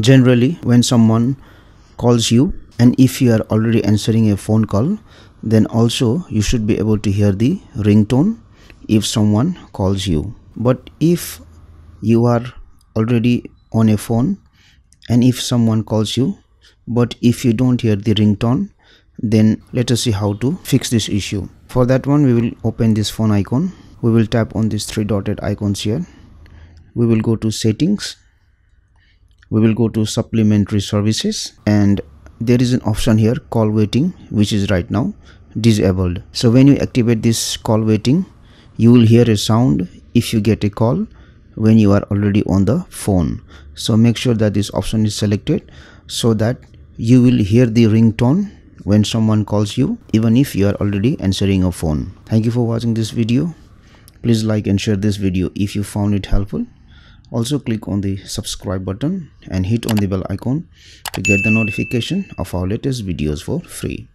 generally when someone calls you and if you are already answering a phone call then also you should be able to hear the ringtone if someone calls you but if you are already on a phone and if someone calls you but if you don't hear the ringtone then let us see how to fix this issue for that one we will open this phone icon we will tap on this three dotted icons here we will go to settings we will go to supplementary services and there is an option here call waiting which is right now disabled so when you activate this call waiting you will hear a sound if you get a call when you are already on the phone so make sure that this option is selected so that you will hear the ringtone when someone calls you even if you are already answering a phone thank you for watching this video please like and share this video if you found it helpful also click on the subscribe button and hit on the bell icon to get the notification of our latest videos for free